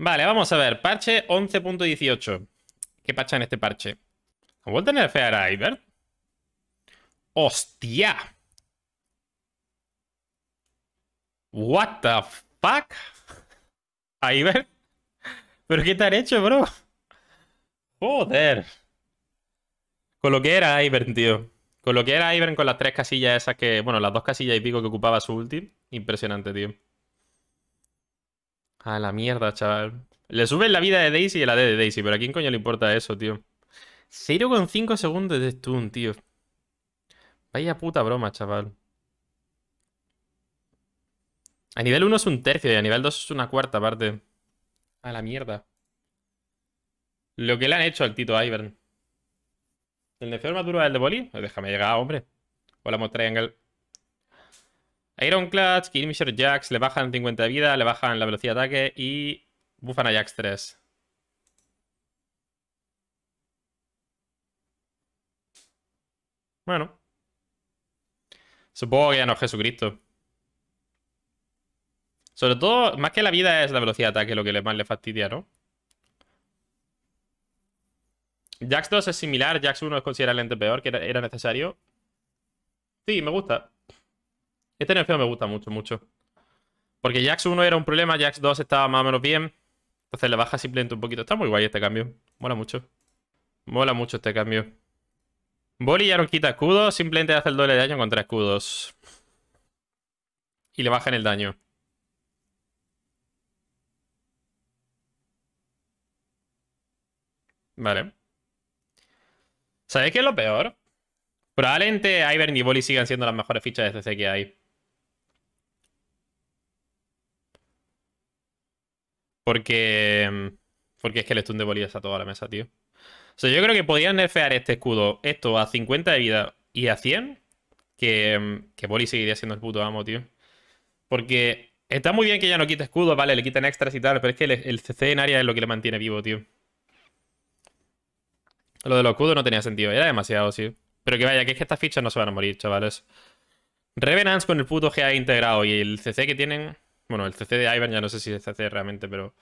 Vale, vamos a ver. Parche 11.18. ¿Qué pacha en este parche? Voy vuelto a fe a Iver? ¡Hostia! ¿What the fuck? Aiver. ¿Pero qué te han hecho, bro? Joder con lo que era Ivern, tío. Con lo que era Ivern con las tres casillas esas que. Bueno, las dos casillas y pico que ocupaba su ulti. Impresionante, tío. A la mierda, chaval. Le suben la vida de Daisy y la de Daisy, pero ¿a quién coño le importa eso, tío? 0,5 segundos de stun, tío. Vaya puta broma, chaval. A nivel 1 es un tercio y a nivel 2 es una cuarta parte. A la mierda. Lo que le han hecho al Tito Ivern. ¿El nefeo más duro es el de boli? Pues déjame llegar, hombre. Hola, el... Iron Clutch, Mister Jax, le bajan 50 de vida, le bajan la velocidad de ataque y bufan a Jax 3. Bueno. Supongo que ya no es Jesucristo. Sobre todo, más que la vida es la velocidad de ataque lo que más le fastidia, ¿no? Jax 2 es similar, Jax 1 es considerablemente peor, que era, necesario. Sí, me gusta. Este nerfeo me gusta mucho, mucho. Porque Jax 1 era un problema, Jax 2 estaba más o menos bien. Entonces le baja simplemente un poquito. Está muy guay este cambio. Mola mucho. Mola mucho este cambio. Boli ya no quita escudos, simplemente hace el doble de daño contra escudos. Y le bajan el daño. Vale. ¿Sabéis qué es lo peor? Probablemente Ivern y Bolly sigan siendo las mejores fichas de CC que hay. Porque... Mm, porque es que el stun de Bolly está toda la mesa, tío. O sea, yo creo que podían nerfear este escudo, esto, a 50 de vida y a 100. Que, mm, que Bolly seguiría siendo el puto amo, tío. Porque está muy bien que ya no quite escudos, vale, le quitan extras y tal, pero es que el CC en área es lo que le mantiene vivo, tío. Lo de los no tenía sentido, era demasiado, sí. Pero que vaya, que es que estas fichas no se van a morir, chavales. Revenants con el puto GA integrado y el CC que tienen... Bueno, el CC de Ivan ya no sé si es CC realmente, pero...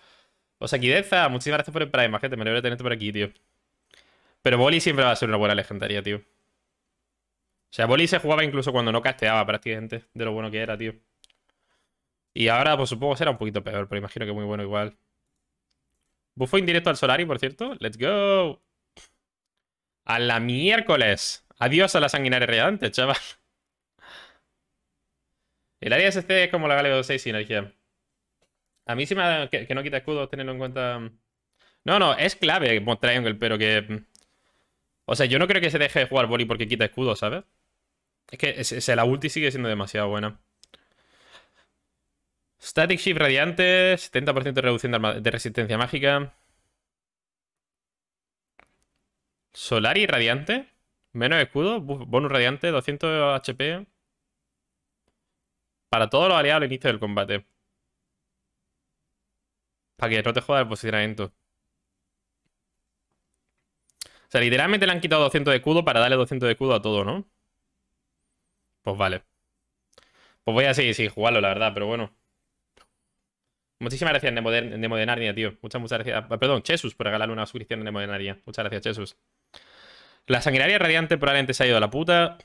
O sea, Kideza, muchísimas gracias por el Prime, gente. Me alegro de tenerte por aquí, tío. Pero Boli siempre va a ser una buena legendaria, tío. O sea, Boli se jugaba incluso cuando no casteaba prácticamente, de lo bueno que era, tío. Y ahora, pues supongo será un poquito peor, pero imagino que muy bueno igual. Buffo indirecto al Solari, por cierto. ¡Let's go! A la miércoles. Adiós a la sanguinaria radiante, chaval. El área SC es como la Galeo 6 sinergia. A mí sí me Que, no quita escudos, tenerlo en cuenta... No, no, es clave Triangle, pero que... O sea, yo no creo que se deje de jugar boli porque quita escudos, ¿sabes? Es que es, la ulti sigue siendo demasiado buena. Static Shift Radiante, 70% de reducción de resistencia mágica. Solar y radiante. Menos escudo. Bonus radiante, 200 HP. Para todos los aliados al inicio del combate. Para que no te jodas el posicionamiento. O sea, literalmente le han quitado 200 de escudo para darle 200 de escudo a todo, ¿no? Pues vale. Pues voy a seguir sin jugarlo, la verdad, pero bueno. Muchísimas gracias, Nemo de, Narnia, tío. Muchas, muchas gracias. Ah, perdón, Chesus, por regalarle una suscripción en Nemo de Narnia. Muchas gracias, Chesus. La sanguinaria radiante probablemente se ha ido a la puta.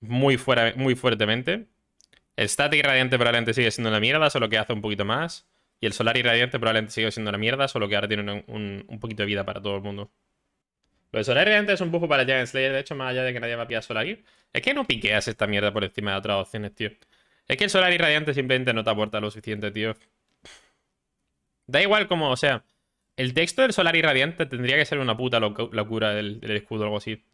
Muy, fuera, muy fuertemente. El static radiante probablemente sigue siendo una mierda, solo que hace un poquito más. Y el solar irradiante probablemente sigue siendo una mierda, solo que ahora tiene un, poquito de vida para todo el mundo. Lo de solar irradiante es un pujo para Giant Slayer, de hecho, más allá de que nadie va a pillar solar. Es que no piqueas esta mierda por encima de otras opciones, tío. Es que el solar irradiante simplemente no te aporta lo suficiente, tío. Da igual como, o sea, el texto del solar Radiante tendría que ser una puta locura del, escudo o algo así.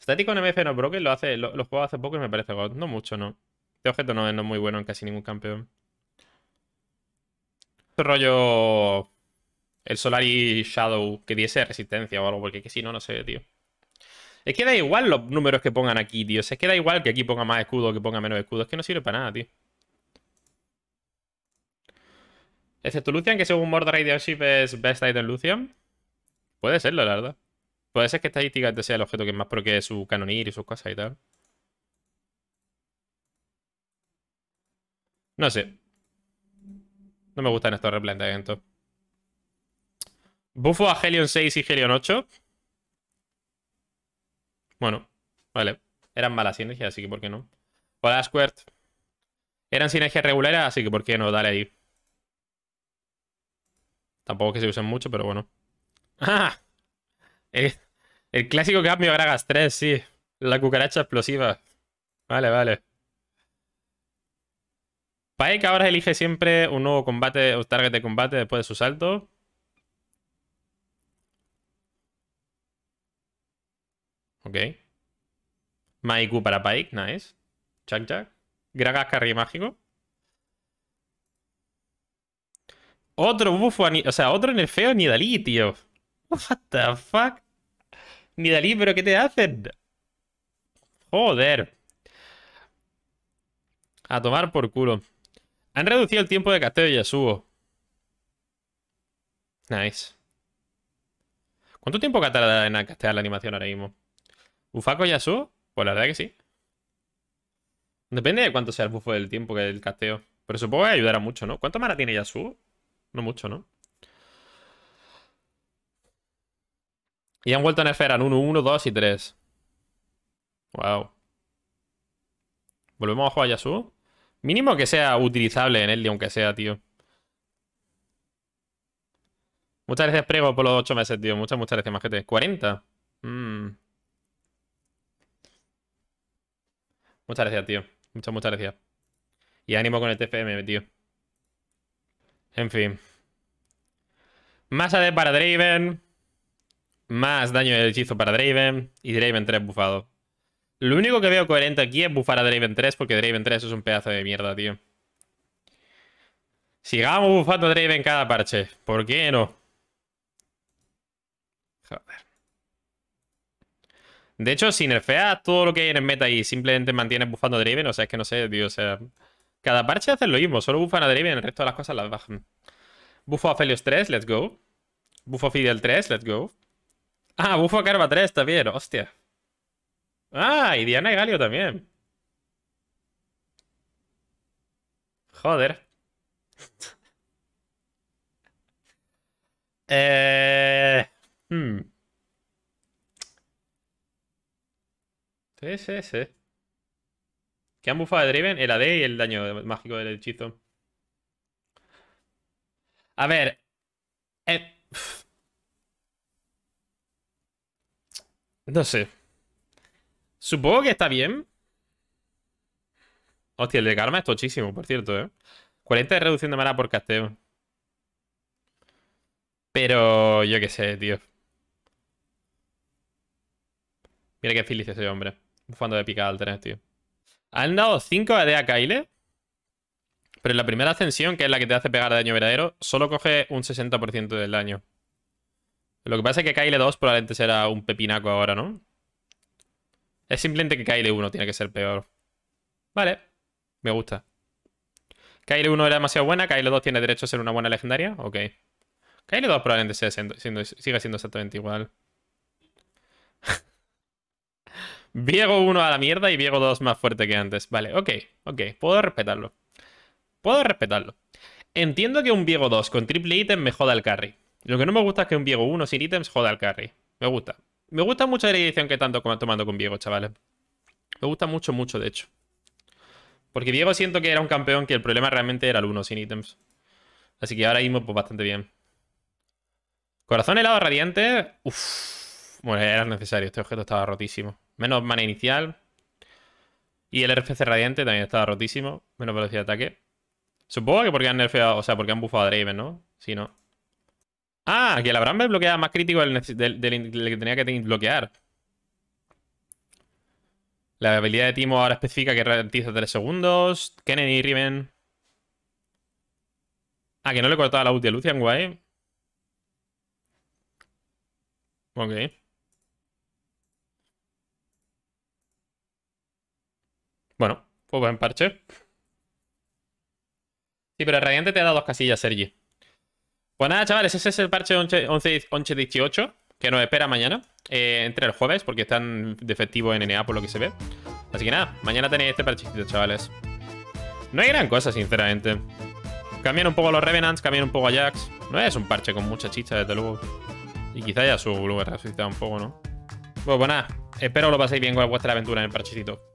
Estático en MF no Broken lo hace, lo, juegos hace poco y me parece God. No mucho, no. Este objeto no es, muy bueno en casi ningún campeón. Este rollo. El Solari Shadow que diese resistencia o algo, porque que si no, no sé, tío. Es que da igual los números que pongan aquí, tío. es que da igual que aquí ponga más escudo o que ponga menos escudo. Es que no sirve para nada, tío. Excepto Lucian, que según Mordor Ship es Best Item Lucian. Puede serlo, la verdad. Puede ser que estadísticamente sea el objeto que más porque su canonir y sus cosas y tal. No sé. No me gustan estos replanteamientos. Buffo a Helion 6 y Helion 8. Bueno, vale. Eran malas sinergias, así que ¿por qué no? Hola, Squirt. Eran sinergias regulares, así que ¿por qué no? Dale ahí. Tampoco que se usen mucho, pero bueno. Ah, el, clásico cambio Gragas 3, sí. La cucaracha explosiva. Vale, vale. Pike ahora elige siempre un nuevo combate o target de combate después de su salto. Ok. Maiku para Pike, nice. Chuck Jack. Gragas Carry Mágico. Otro bufo, o sea, otro nerfeo ni Dalí, tío. What the fuck? Ni Dalí, pero ¿qué te hacen? Joder. A tomar por culo. Han reducido el tiempo de casteo de Yasuo. Nice. ¿Cuánto tiempo tarda en castear la animación ahora mismo? ¿Bufaco Yasuo? Pues la verdad que sí. Depende de cuánto sea el bufo del tiempo que el casteo. Pero supongo que ayudará mucho, ¿no? ¿Cuánto mana tiene Yasuo? No mucho, ¿no? Y han vuelto a En 1, 1, 2 y 3. Wow. Volvemos a jugar Yasuo. Mínimo que sea utilizable en Eldi, aunque sea, tío. Muchas gracias, Prego, por los 8 meses, tío. Muchas, muchas gracias, majete. 40. Mm. Muchas gracias, tío. Muchas, muchas gracias. Y ánimo con el TFM, tío. En fin. Más AD para Draven. Más daño del hechizo para Draven. Y Draven 3 bufado. Lo único que veo coherente aquí es bufar a Draven 3 porque Draven 3 es un pedazo de mierda, tío. Sigamos bufando Draven cada parche. ¿Por qué no? Joder. De hecho, si nerfeas todo lo que hay en el meta y simplemente mantienes bufando Draven, o sea, es que no sé, tío, o sea... Cada parche hacen lo mismo, solo buffan a Draven, el resto de las cosas las bajan. Bufo a Felios 3, let's go. Buffo a Fidel 3, let's go. Ah, buffo a Carva 3 también, hostia. Ah, y Diana y Galio también. Joder. eh... Hmm. Sí, sí, sí. ¿Qué han bufado de Draven? El AD y el daño mágico del hechizo. A ver. Eh, no sé. Supongo que está bien. Hostia, el de karma es tochísimo, por cierto, ¿eh? 40 de reducción de mana por casteo. Pero yo qué sé, tío. Mira qué feliz ese hombre. Bufando de pica al 3, tío. Han dado 5 AD a Kyle. Pero en la primera ascensión, que es la que te hace pegar daño verdadero, solo coge un 60% del daño. Lo que pasa es que Kyle 2 probablemente será un pepinaco ahora, ¿no? Es simplemente que Kyle 1 tiene que ser peor. Vale, me gusta. Kyle 1 era demasiado buena, Kyle 2 tiene derecho a ser una buena legendaria. Ok. Kyle 2 probablemente siga siendo exactamente igual. Viego 1 a la mierda y Viego 2 más fuerte que antes. Vale, ok, ok, puedo respetarlo. Puedo respetarlo. Entiendo que un Viego 2 con triple ítem me joda el carry. Lo que no me gusta es que un Viego 1 sin ítems joda el carry. Me gusta. Me gusta mucho la edición que tanto tomando con Viego, chavales. Me gusta mucho, mucho, de hecho. Porque Diego siento que era un campeón que el problema realmente era el 1 sin ítems. Así que ahora mismo, pues, bastante bien. Corazón helado radiante. Uff Bueno, era necesario. Este objeto estaba rotísimo. Menos mana inicial. Y el RFC Radiante también estaba rotísimo. Menos velocidad de ataque. Supongo que porque han nerfeado, o sea, porque han bufado a Draven, ¿no? Si ¿no? Ah, que la Bramble bloquea más crítico del, que tenía que bloquear. La habilidad de Timo ahora especifica que ralentiza 3 segundos. Kennedy y Riven. Ah, que no le cortaba la ulti a Lucian, guay. Ok. Bueno, pues buen parche. Sí, pero el Radiante te ha dado dos casillas, Sergi. Pues nada, chavales, ese es el parche 11-18 que nos espera mañana. Eh, entre el jueves, porque están defectivos en NA por lo que se ve. Así que nada, mañana tenéis este parchecito, chavales. No hay gran cosa, sinceramente. Cambian un poco los Revenants, cambian un poco a Jax. No es un parche con mucha chicha, desde luego. Y quizá ya su lugar resucita un poco, ¿no? Bueno, pues, pues nada, espero lo paséis bien con vuestra aventura en el parchecito.